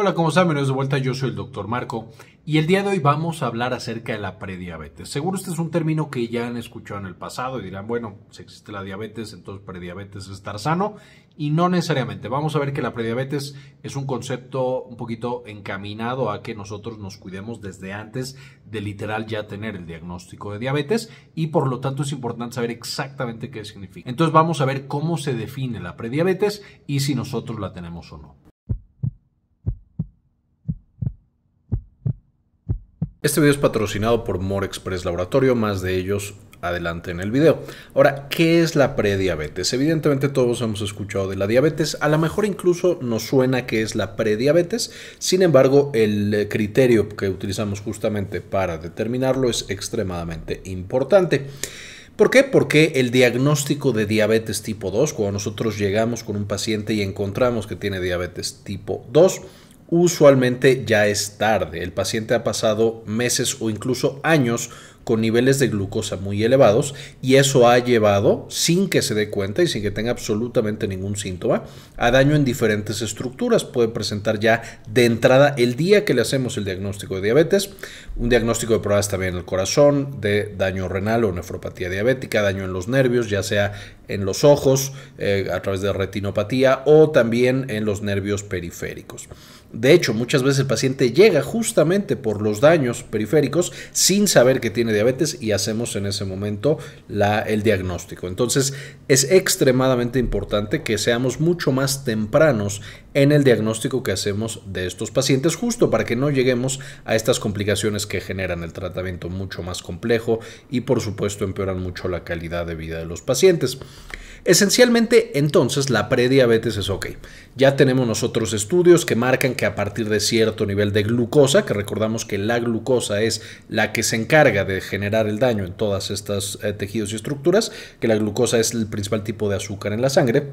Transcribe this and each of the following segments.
Hola, ¿cómo están? saben, de vuelta, yo soy el doctor Marco y el día de hoy vamos a hablar acerca de la prediabetes. Seguro este es un término que ya han escuchado en el pasado y dirán, bueno, si existe la diabetes, entonces prediabetes es estar sano y no necesariamente. Vamos a ver que la prediabetes es un concepto un poquito encaminado a que nosotros nos cuidemos desde antes de literal ya tener el diagnóstico de diabetes y por lo tanto es importante saber exactamente qué significa. Entonces vamos a ver cómo se define la prediabetes y si nosotros la tenemos o no. Este video es patrocinado por More Express Laboratorio, más de ellos adelante en el video. Ahora, ¿qué es la prediabetes? Evidentemente todos hemos escuchado de la diabetes, a lo mejor incluso nos suena que es la prediabetes, sin embargo el eh, criterio que utilizamos justamente para determinarlo es extremadamente importante. ¿Por qué? Porque el diagnóstico de diabetes tipo 2, cuando nosotros llegamos con un paciente y encontramos que tiene diabetes tipo 2, usualmente ya es tarde. El paciente ha pasado meses o incluso años con niveles de glucosa muy elevados y eso ha llevado, sin que se dé cuenta y sin que tenga absolutamente ningún síntoma, a daño en diferentes estructuras. Puede presentar ya de entrada el día que le hacemos el diagnóstico de diabetes, un diagnóstico de pruebas también en el corazón, de daño renal o nefropatía diabética, daño en los nervios, ya sea en los ojos eh, a través de retinopatía o también en los nervios periféricos. De hecho, muchas veces el paciente llega justamente por los daños periféricos sin saber que tiene diabetes y hacemos en ese momento la, el diagnóstico. Entonces es extremadamente importante que seamos mucho más tempranos en el diagnóstico que hacemos de estos pacientes, justo para que no lleguemos a estas complicaciones que generan el tratamiento mucho más complejo y por supuesto empeoran mucho la calidad de vida de los pacientes. Esencialmente entonces la prediabetes es ok ya tenemos nosotros estudios que marcan que a partir de cierto nivel de glucosa, que recordamos que la glucosa es la que se encarga de generar el daño en todas estas eh, tejidos y estructuras, que la glucosa es el principal tipo de azúcar en la sangre.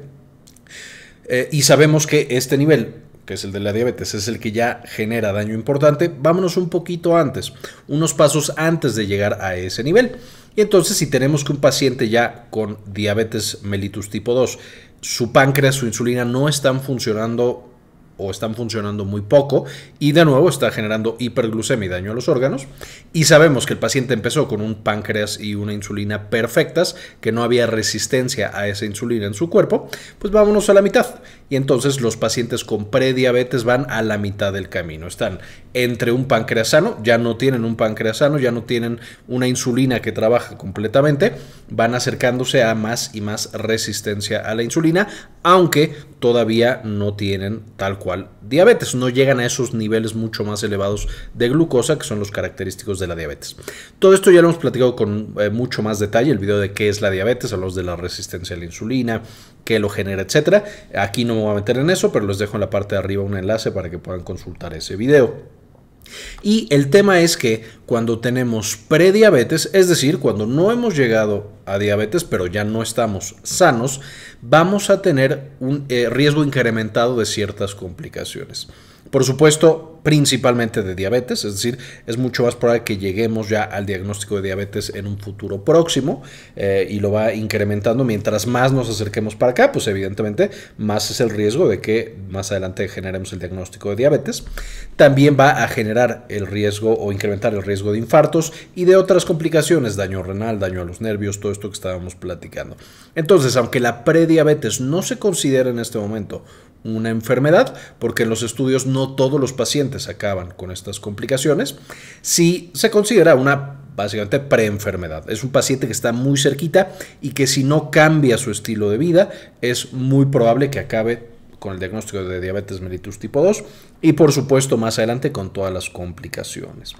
Eh, y sabemos que este nivel que es el de la diabetes, es el que ya genera daño importante, vámonos un poquito antes, unos pasos antes de llegar a ese nivel. Y entonces si tenemos que un paciente ya con diabetes mellitus tipo 2 su páncreas, su insulina no están funcionando o están funcionando muy poco y de nuevo está generando hiperglucemia y daño a los órganos. Y sabemos que el paciente empezó con un páncreas y una insulina perfectas, que no había resistencia a esa insulina en su cuerpo, pues vámonos a la mitad. Y entonces los pacientes con prediabetes van a la mitad del camino. Están entre un páncreas sano, ya no tienen un páncreas sano, ya no tienen una insulina que trabaja completamente, van acercándose a más y más resistencia a la insulina, aunque todavía no tienen tal cual diabetes, no llegan a esos niveles mucho más elevados de glucosa que son los característicos de la diabetes. Todo esto ya lo hemos platicado con eh, mucho más detalle, el video de qué es la diabetes, hablamos de la resistencia a la insulina, qué lo genera, etcétera. Aquí no me voy a meter en eso, pero les dejo en la parte de arriba un enlace para que puedan consultar ese video. Y el tema es que cuando tenemos prediabetes, es decir, cuando no hemos llegado a diabetes pero ya no estamos sanos, vamos a tener un eh, riesgo incrementado de ciertas complicaciones. Por supuesto, principalmente de diabetes, es decir, es mucho más probable que lleguemos ya al diagnóstico de diabetes en un futuro próximo eh, y lo va incrementando. Mientras más nos acerquemos para acá, pues evidentemente más es el riesgo de que más adelante generemos el diagnóstico de diabetes. También va a generar el riesgo o incrementar el riesgo de infartos y de otras complicaciones, daño renal, daño a los nervios, todo esto que estábamos platicando. Entonces, aunque la prediabetes no se considera en este momento una enfermedad, porque en los estudios no todos los pacientes acaban con estas complicaciones, si se considera una básicamente preenfermedad. Es un paciente que está muy cerquita y que si no cambia su estilo de vida, es muy probable que acabe con el diagnóstico de diabetes mellitus tipo 2 y por supuesto más adelante con todas las complicaciones.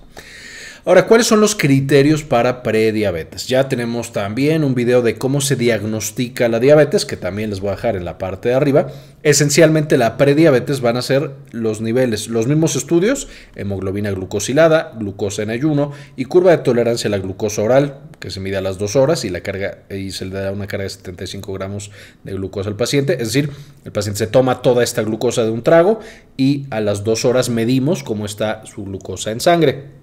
Ahora, ¿cuáles son los criterios para prediabetes? Ya tenemos también un video de cómo se diagnostica la diabetes, que también les voy a dejar en la parte de arriba. Esencialmente la prediabetes van a ser los niveles, los mismos estudios, hemoglobina glucosilada, glucosa en ayuno y curva de tolerancia a la glucosa oral, que se mide a las dos horas y, la carga, se le da una carga de 75 gramos de glucosa al paciente. Es decir, el paciente se toma toda esta glucosa de un trago y a las dos horas medimos cómo está su glucosa en sangre.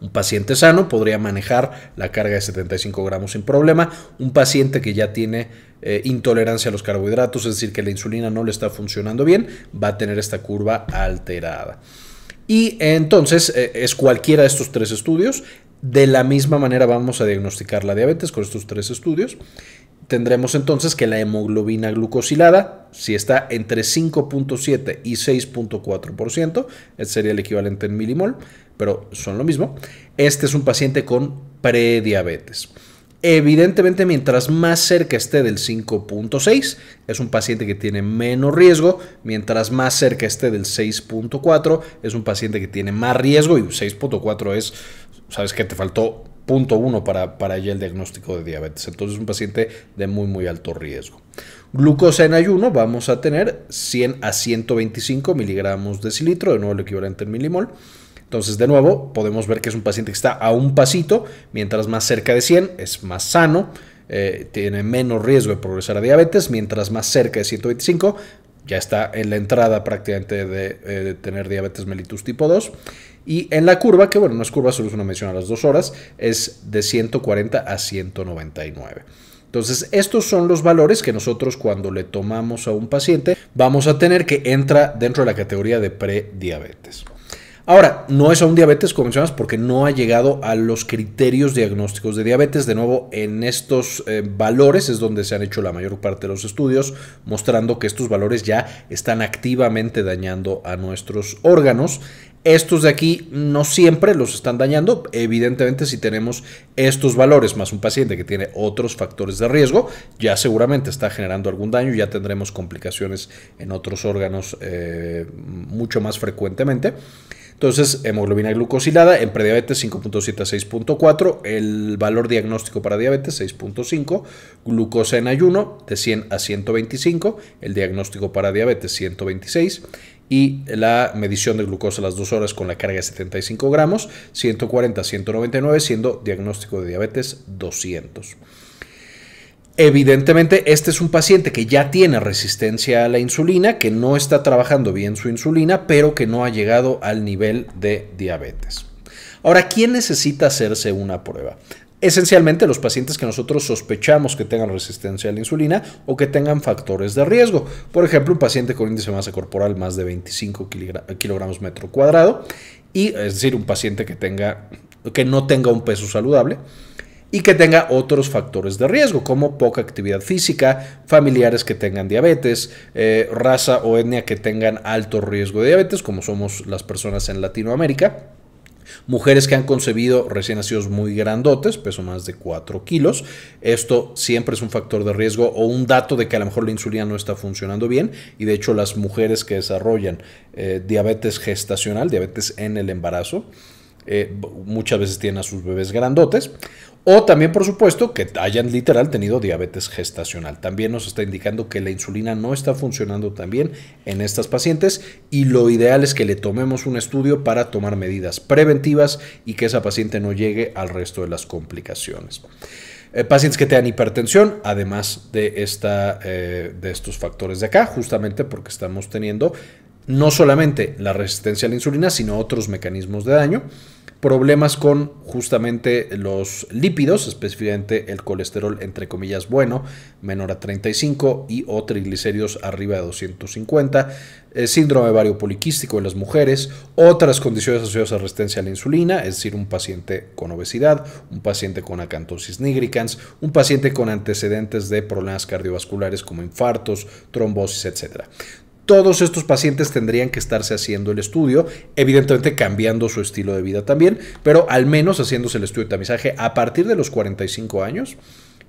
Un paciente sano podría manejar la carga de 75 gramos sin problema. Un paciente que ya tiene eh, intolerancia a los carbohidratos, es decir, que la insulina no le está funcionando bien, va a tener esta curva alterada. Y entonces eh, es cualquiera de estos tres estudios. De la misma manera vamos a diagnosticar la diabetes con estos tres estudios tendremos entonces que la hemoglobina glucosilada, si está entre 5.7 y 6.4%, este sería el equivalente en milimol, pero son lo mismo, este es un paciente con prediabetes. Evidentemente, mientras más cerca esté del 5.6, es un paciente que tiene menos riesgo. Mientras más cerca esté del 6.4, es un paciente que tiene más riesgo. Y 6.4 es, sabes que te faltó punto uno para, para ya el diagnóstico de diabetes. Entonces, un paciente de muy, muy alto riesgo. Glucosa en ayuno, vamos a tener 100 a 125 miligramos de cilitro, de nuevo el equivalente en milimol. Entonces, de nuevo, podemos ver que es un paciente que está a un pasito, mientras más cerca de 100 es más sano. Eh, tiene menos riesgo de progresar a diabetes, mientras más cerca de 125 ya está en la entrada prácticamente de, eh, tener diabetes mellitus tipo 2. Y en la curva, que bueno, no es curva, solo es una mención a las dos horas, es de 140 a 199. Entonces, estos son los valores que nosotros cuando le tomamos a un paciente vamos a tener que entra dentro de la categoría de prediabetes. Ahora, no es aún diabetes, como decíamos, porque no ha llegado a los criterios diagnósticos de diabetes. De nuevo, en estos eh, valores es donde se han hecho la mayor parte de los estudios, mostrando que estos valores ya están activamente dañando a nuestros órganos. Estos de aquí no siempre los están dañando, evidentemente si tenemos estos valores más un paciente que tiene otros factores de riesgo, ya seguramente está generando algún daño, ya tendremos complicaciones en otros órganos eh, mucho más frecuentemente. Entonces, hemoglobina glucosilada en prediabetes 5.7 a 6.4, el valor diagnóstico para diabetes 6.5, glucosa en ayuno de 100 a 125, el diagnóstico para diabetes 126 y la medición de glucosa a las 2 horas con la carga de 75 gramos, 140 a 199, siendo diagnóstico de diabetes 200. Evidentemente, este es un paciente que ya tiene resistencia a la insulina, que no está trabajando bien su insulina, pero que no ha llegado al nivel de diabetes. Ahora, ¿quién necesita hacerse una prueba? Esencialmente los pacientes que nosotros sospechamos que tengan resistencia a la insulina o que tengan factores de riesgo. Por ejemplo, un paciente con índice de masa corporal más de 25 kilogramos metro cuadrado y es decir, un paciente que tenga que no tenga un peso saludable y que tenga otros factores de riesgo, como poca actividad física, familiares que tengan diabetes, eh, raza o etnia que tengan alto riesgo de diabetes, como somos las personas en Latinoamérica. Mujeres que han concebido recién nacidos muy grandotes, peso más de 4 kilos. Esto siempre es un factor de riesgo o un dato de que a lo mejor la insulina no está funcionando bien. Y de hecho las mujeres que desarrollan eh, diabetes gestacional, diabetes en el embarazo, eh, muchas veces tienen a sus bebés grandotes. O también, por supuesto, que hayan literal tenido diabetes gestacional. También nos está indicando que la insulina no está funcionando tan bien en estas pacientes y lo ideal es que le tomemos un estudio para tomar medidas preventivas y que esa paciente no llegue al resto de las complicaciones eh, pacientes que tengan hipertensión, además de, esta, eh, de estos factores de acá, justamente porque estamos teniendo no solamente la resistencia a la insulina, sino otros mecanismos de daño, problemas con justamente los lípidos, específicamente el colesterol entre comillas bueno, menor a 35 y otros triglicéridos arriba de 250, eh, síndrome ovario poliquístico en las mujeres, otras condiciones asociadas a resistencia a la insulina, es decir, un paciente con obesidad, un paciente con acantosis nigricans, un paciente con antecedentes de problemas cardiovasculares como infartos, trombosis, etc todos estos pacientes tendrían que estarse haciendo el estudio, evidentemente cambiando su estilo de vida también, pero al menos haciéndose el estudio de tamizaje a partir de los 45 años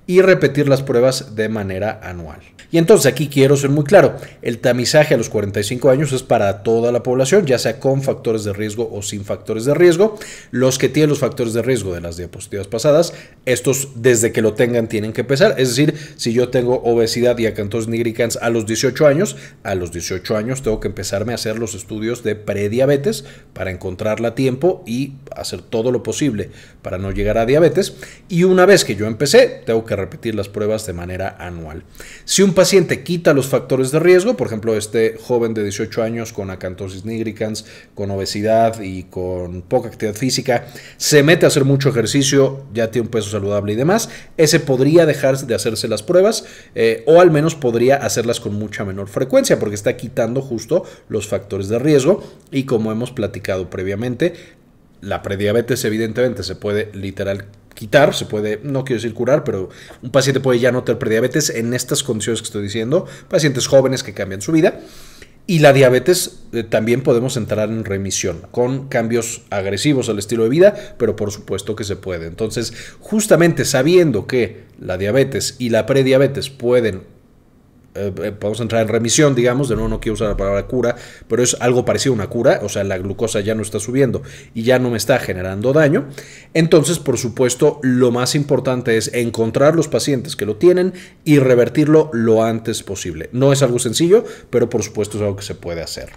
y repetir las pruebas de manera anual. Y entonces aquí quiero ser muy claro, el tamizaje a los 45 años es para toda la población, ya sea con factores de riesgo o sin factores de riesgo. Los que tienen los factores de riesgo de las diapositivas pasadas, estos desde que lo tengan tienen que empezar. Es decir, si yo tengo obesidad y acantosis nigricans a los 18 años, a los 18 años tengo que empezarme a hacer los estudios de prediabetes para encontrarla a tiempo y hacer todo lo posible para no llegar a diabetes. Y una vez que yo empecé, tengo que repetir las pruebas de manera anual. Si un paciente quita los factores de riesgo, por ejemplo, este joven de 18 años con acantosis nigricans, con obesidad y con poca actividad física, se mete a hacer mucho ejercicio, ya tiene un peso saludable y demás, ese podría dejar de hacerse las pruebas eh, o al menos podría hacerlas con mucha menor frecuencia porque está quitando justo los factores de riesgo y como hemos platicado previamente, la prediabetes evidentemente se puede literal quitar, se puede, no quiero decir curar, pero un paciente puede ya no tener prediabetes en estas condiciones que estoy diciendo, pacientes jóvenes que cambian su vida. Y la diabetes eh, también podemos entrar en remisión con cambios agresivos al estilo de vida, pero por supuesto que se puede. Entonces, justamente sabiendo que la diabetes y la prediabetes pueden eh, eh, podemos entrar en remisión, digamos, de nuevo no quiero usar la palabra cura, pero es algo parecido a una cura, o sea, la glucosa ya no está subiendo y ya no me está generando daño. Entonces, por supuesto, lo más importante es encontrar los pacientes que lo tienen y revertirlo lo antes posible. No es algo sencillo, pero por supuesto es algo que se puede hacer.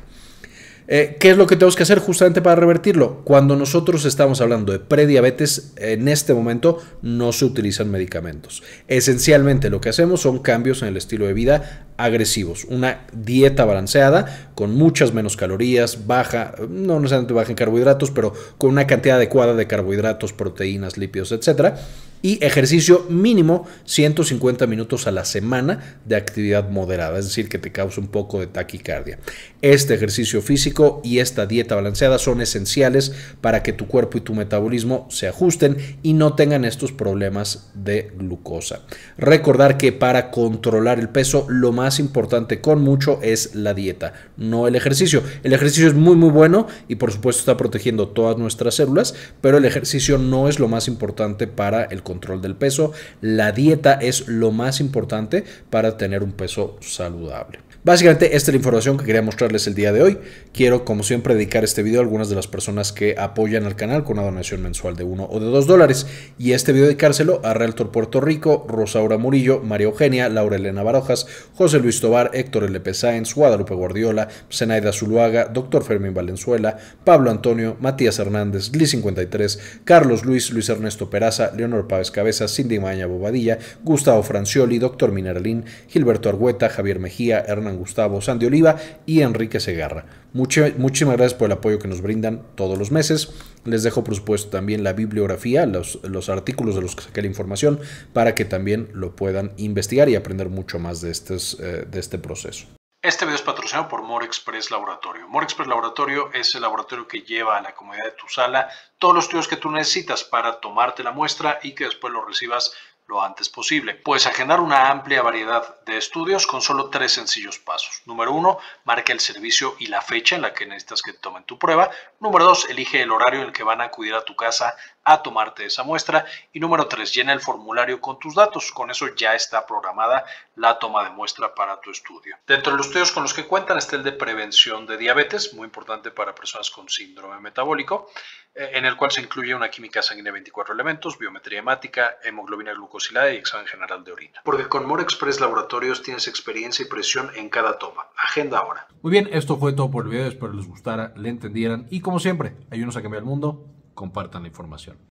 Eh, ¿Qué es lo que tenemos que hacer justamente para revertirlo? Cuando nosotros estamos hablando de prediabetes, en este momento no se utilizan medicamentos. Esencialmente lo que hacemos son cambios en el estilo de vida agresivos. Una dieta balanceada con muchas menos calorías, baja, no necesariamente baja en carbohidratos, pero con una cantidad adecuada de carbohidratos, proteínas, lípidos, etcétera y ejercicio mínimo 150 minutos a la semana de actividad moderada, es decir, que te cause un poco de taquicardia. Este ejercicio físico y esta dieta balanceada son esenciales para que tu cuerpo y tu metabolismo se ajusten y no tengan estos problemas de glucosa. Recordar que para controlar el peso lo más importante con mucho es la dieta, no el ejercicio. El ejercicio es muy muy bueno y por supuesto está protegiendo todas nuestras células, pero el ejercicio no es lo más importante para el control del peso. La dieta es lo más importante para tener un peso saludable. Básicamente esta es la información que quería mostrarles el día de hoy. Quiero como siempre dedicar este video a algunas de las personas que apoyan al canal con una donación mensual de 1 o de 2 dólares y este video dedicárselo a Realtor Puerto Rico, Rosaura Murillo, María Eugenia, Laura Elena Barojas, José Luis Tobar, Héctor L. Sáenz, Guadalupe Guardiola, Zenaida Zuluaga, Doctor Fermín Valenzuela, Pablo Antonio, Matías Hernández, Gli 53, Carlos Luis, Luis Ernesto Peraza, Leonor Pávez Cabeza, Cindy Maña Bobadilla, Gustavo Francioli, Doctor Mineralín, Gilberto Argueta, Javier Mejía, Hernán Gustavo, Sandy Oliva y Enrique Segarra muchísimas gracias por el apoyo que nos brindan todos los meses. Les dejo, por supuesto, también la bibliografía, los, artículos de los que saqué la información, para que también lo puedan investigar y aprender mucho más de, eh, este proceso. Este video es patrocinado por Express Laboratorio. Express Laboratorio es el laboratorio que lleva a la comunidad de tu sala todos los estudios que tú necesitas para tomarte la muestra y que después lo recibas lo antes posible. Puedes agendar una amplia variedad de estudios con solo tres sencillos pasos. Número uno, marca el servicio y la fecha en la que necesitas que tomen tu prueba. Número dos, elige el horario en el que van a acudir a tu casa a tomarte esa muestra. Y número tres, llena el formulario con tus datos. Con eso ya está programada la toma de muestra para tu estudio. Dentro de los estudios con los que cuentan está el de prevención de diabetes, muy importante para personas con síndrome metabólico, eh, en el cual se incluye una química sanguínea de 24 elementos, biometría hemática, hemoglobina glucosilada y examen general de orina. Porque con More Express Laboratorios tienes experiencia y presión en cada toma. Agenda ahora. Muy bien, esto fue todo por el video. Espero les gustara, le entendieran y como siempre, ayúdenos a cambiar el mundo compartan la información.